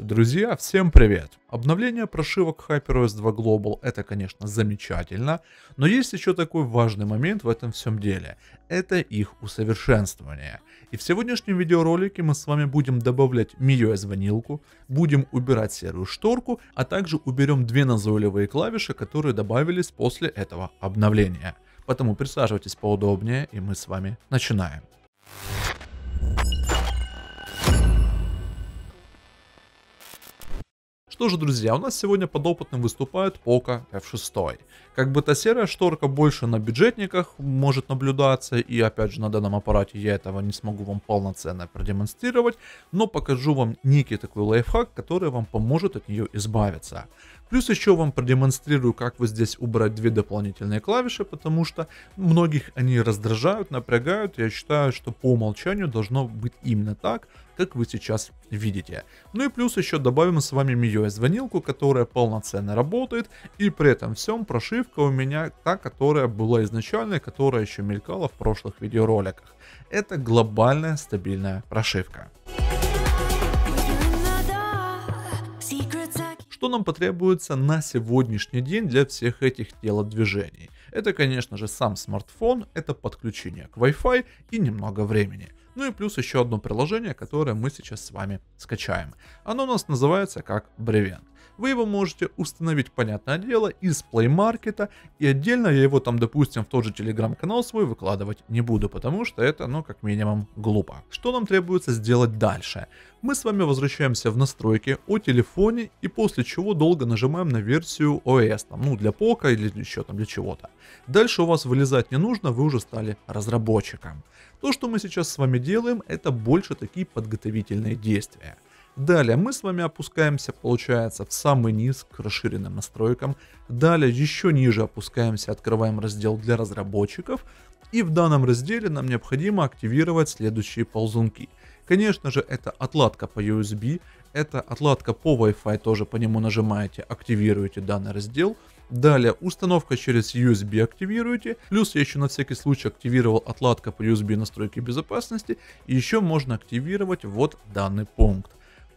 Друзья, всем привет! Обновление прошивок HyperOS 2 Global это, конечно, замечательно, но есть еще такой важный момент в этом всем деле. Это их усовершенствование. И в сегодняшнем видеоролике мы с вами будем добавлять MIUI ванилку, будем убирать серую шторку, а также уберем две назойливые клавиши, которые добавились после этого обновления. Поэтому присаживайтесь поудобнее и мы с вами начинаем. Что же, друзья, у нас сегодня под опытным выступает Ока F6. Как бы та серая шторка больше на бюджетниках может наблюдаться, и опять же на данном аппарате я этого не смогу вам полноценно продемонстрировать, но покажу вам некий такой лайфхак, который вам поможет от нее избавиться. Плюс еще вам продемонстрирую, как вы здесь убрать две дополнительные клавиши, потому что многих они раздражают, напрягают. Я считаю, что по умолчанию должно быть именно так, как вы сейчас видите. Ну и плюс еще добавим с вами MIUI звонилку, которая полноценно работает, и при этом всем прошивка у меня та, которая была изначально, которая еще мелькала в прошлых видеороликах. Это глобальная стабильная прошивка. что нам потребуется на сегодняшний день для всех этих телодвижений. Это, конечно же, сам смартфон, это подключение к Wi-Fi и немного времени. Ну и плюс еще одно приложение, которое мы сейчас с вами скачаем. Оно у нас называется как Brevent вы его можете установить, понятное дело, из Play Market, и отдельно я его там, допустим, в тот же Telegram канал свой выкладывать не буду, потому что это, ну, как минимум, глупо. Что нам требуется сделать дальше? Мы с вами возвращаемся в настройки о телефоне, и после чего долго нажимаем на версию OS, там, ну, для пока или еще там для чего-то. Дальше у вас вылезать не нужно, вы уже стали разработчиком. То, что мы сейчас с вами делаем, это больше такие подготовительные действия. Далее мы с вами опускаемся, получается, в самый низ к расширенным настройкам. Далее еще ниже опускаемся, открываем раздел для разработчиков. И в данном разделе нам необходимо активировать следующие ползунки. Конечно же, это отладка по USB, это отладка по Wi-Fi, тоже по нему нажимаете, активируете данный раздел. Далее установка через USB активируете. Плюс я еще на всякий случай активировал отладка по USB настройки безопасности. И еще можно активировать вот данный пункт.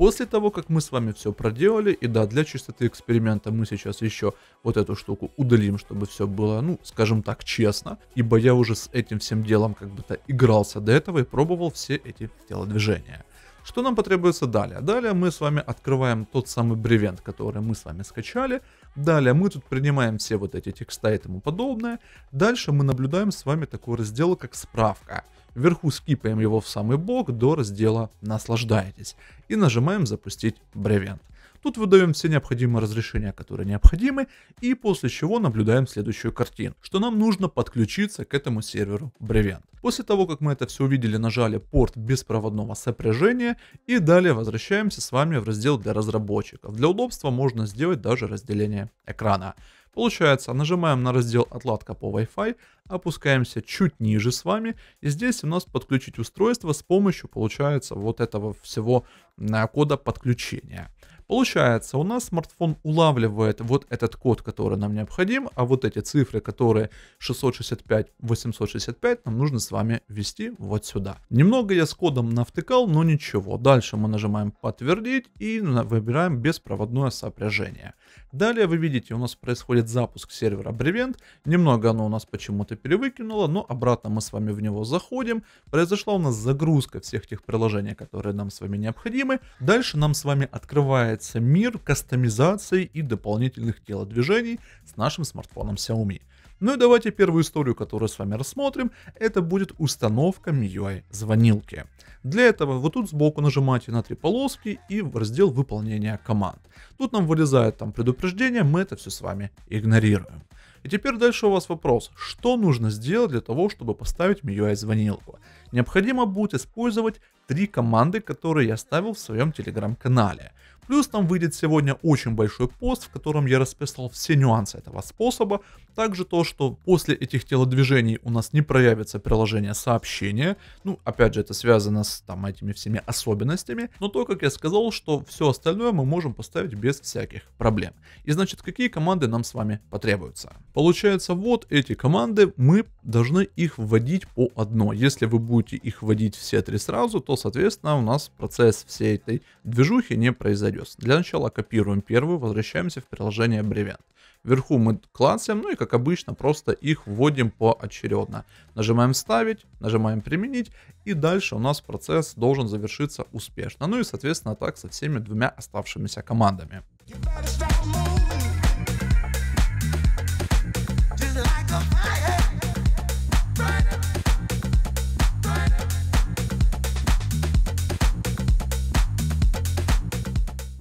После того, как мы с вами все проделали, и да, для чистоты эксперимента мы сейчас еще вот эту штуку удалим, чтобы все было, ну, скажем так, честно, ибо я уже с этим всем делом как бы-то игрался до этого и пробовал все эти телодвижения. Что нам потребуется далее? Далее мы с вами открываем тот самый бревент, который мы с вами скачали. Далее мы тут принимаем все вот эти текста и тому подобное. Дальше мы наблюдаем с вами такой раздел, как справка. Вверху скипаем его в самый бок до раздела Наслаждайтесь и нажимаем «Запустить бревент». Тут выдаем все необходимые разрешения, которые необходимы, и после чего наблюдаем следующую картину, что нам нужно подключиться к этому серверу Бревент. После того, как мы это все увидели, нажали порт беспроводного сопряжения и далее возвращаемся с вами в раздел для разработчиков. Для удобства можно сделать даже разделение экрана. Получается, нажимаем на раздел «Отладка по Wi-Fi», опускаемся чуть ниже с вами, и здесь у нас подключить устройство с помощью, получается, вот этого всего э, кода подключения. Получается, у нас смартфон улавливает вот этот код, который нам необходим, а вот эти цифры, которые 665, 865, нам нужно с вами ввести вот сюда. Немного я с кодом навтыкал, но ничего. Дальше мы нажимаем подтвердить и выбираем беспроводное сопряжение. Далее вы видите, у нас происходит запуск сервера Brevent. Немного оно у нас почему-то перевыкинуло, но обратно мы с вами в него заходим. Произошла у нас загрузка всех тех приложений, которые нам с вами необходимы. Дальше нам с вами открывается мир кастомизации и дополнительных телодвижений с нашим смартфоном Xiaomi. Ну и давайте первую историю, которую с вами рассмотрим, это будет установка MIUI звонилки. Для этого вот тут сбоку нажимаете на три полоски и в раздел выполнения команд. Тут нам вылезает там предупреждение, мы это все с вами игнорируем. И теперь дальше у вас вопрос, что нужно сделать для того, чтобы поставить MIUI звонилку? Необходимо будет использовать три команды, которые я оставил в своем телеграм-канале. Плюс там выйдет сегодня очень большой пост, в котором я расписал все нюансы этого способа. Также то, что после этих телодвижений у нас не проявится приложение сообщения. Ну, опять же, это связано с там этими всеми особенностями. Но то, как я сказал, что все остальное мы можем поставить без всяких проблем. И значит, какие команды нам с вами потребуются? Получается, вот эти команды, мы должны их вводить по одной. Если вы будете их вводить все три сразу, то, соответственно, у нас процесс всей этой движухи не произойдет. Obvious. Для начала копируем первую, возвращаемся в приложение Brevent. Вверху мы клацаем, ну и как обычно просто их вводим поочередно. Нажимаем ставить, нажимаем «Применить» и дальше у нас процесс должен завершиться успешно. Ну и соответственно так со всеми двумя оставшимися командами. You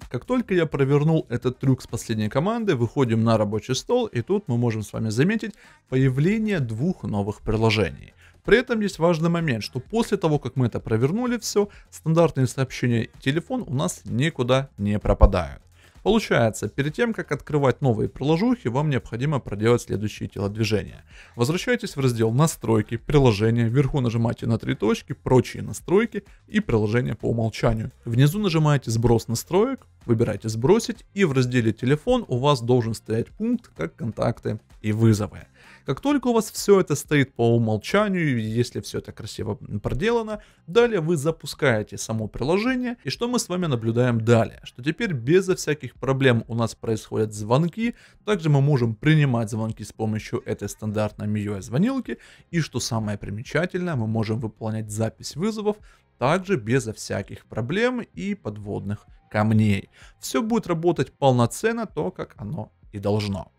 Как только я провернул этот трюк с последней команды, выходим на рабочий стол, и тут мы можем с вами заметить появление двух новых приложений. При этом есть важный момент, что после того, как мы это провернули все, стандартные сообщения и телефон у нас никуда не пропадают. Получается, перед тем, как открывать новые приложухи, вам необходимо проделать следующие телодвижения. Возвращайтесь в раздел «Настройки», «Приложения», вверху нажимайте на три точки «Прочие настройки» и «Приложения по умолчанию». Внизу нажимаете «Сброс настроек», выбираете «Сбросить» и в разделе «Телефон» у вас должен стоять пункт как «Контакты» и «Вызовы». Как только у вас все это стоит по умолчанию, если все это красиво проделано, далее вы запускаете само приложение, и что мы с вами наблюдаем далее? Что теперь безо всяких проблем у нас происходят звонки, также мы можем принимать звонки с помощью этой стандартной MIUI звонилки, и что самое примечательное, мы можем выполнять запись вызовов, также безо всяких проблем и подводных камней. Все будет работать полноценно, то как оно и должно.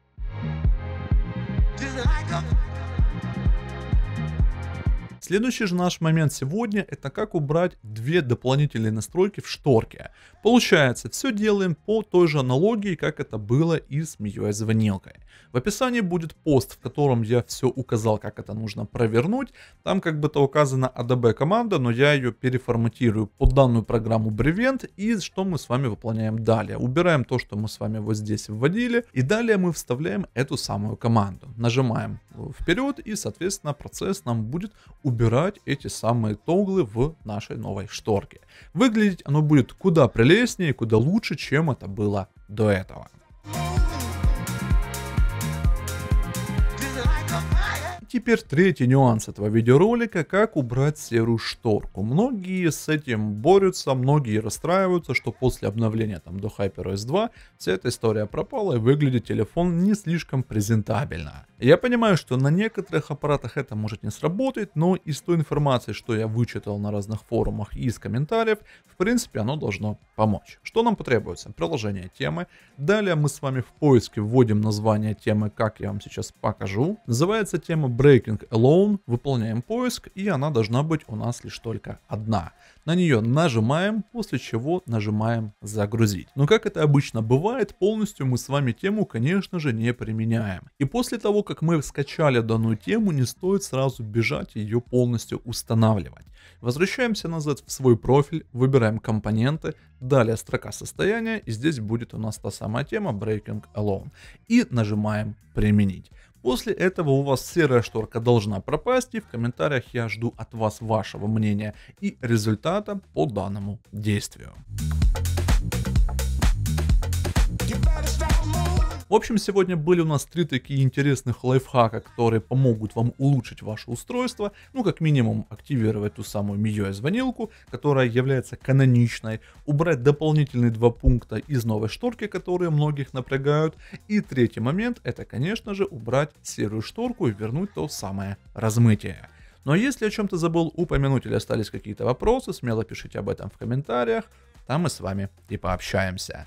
just like a Следующий же наш момент сегодня это как убрать две дополнительные настройки в шторке. Получается, все делаем по той же аналогии, как это было и с MIUI звонилкой. В описании будет пост, в котором я все указал, как это нужно провернуть. Там как бы то указана ADB команда, но я ее переформатирую под данную программу Brevent и что мы с вами выполняем далее. Убираем то, что мы с вами вот здесь вводили и далее мы вставляем эту самую команду. Нажимаем вперед, и, соответственно, процесс нам будет убирать эти самые тоглы в нашей новой шторке. Выглядеть оно будет куда прелестнее, куда лучше, чем это было до этого. Теперь третий нюанс этого видеоролика, как убрать серую шторку. Многие с этим борются, многие расстраиваются, что после обновления там, до HyperOS 2 вся эта история пропала и выглядит телефон не слишком презентабельно. Я понимаю, что на некоторых аппаратах это может не сработать, но из той информации, что я вычитал на разных форумах и из комментариев, в принципе оно должно помочь. Что нам потребуется? Приложение темы. Далее мы с вами в поиске вводим название темы, как я вам сейчас покажу. Называется тема Breaking Alone, выполняем поиск, и она должна быть у нас лишь только одна. На нее нажимаем, после чего нажимаем «Загрузить». Но как это обычно бывает, полностью мы с вами тему, конечно же, не применяем. И после того, как мы скачали данную тему, не стоит сразу бежать ее полностью устанавливать. Возвращаемся назад в свой профиль, выбираем компоненты, далее строка состояния, и здесь будет у нас та самая тема Breaking Alone. И нажимаем «Применить». После этого у вас серая шторка должна пропасть, и в комментариях я жду от вас вашего мнения и результата по данному действию. В общем, сегодня были у нас три такие интересных лайфхака, которые помогут вам улучшить ваше устройство, ну как минимум активировать ту самую MIUI-звонилку, которая является каноничной, убрать дополнительные два пункта из новой шторки, которые многих напрягают, и третий момент, это конечно же убрать серую шторку и вернуть то самое размытие. Но если о чем-то забыл упомянуть или остались какие-то вопросы, смело пишите об этом в комментариях, там мы с вами и пообщаемся.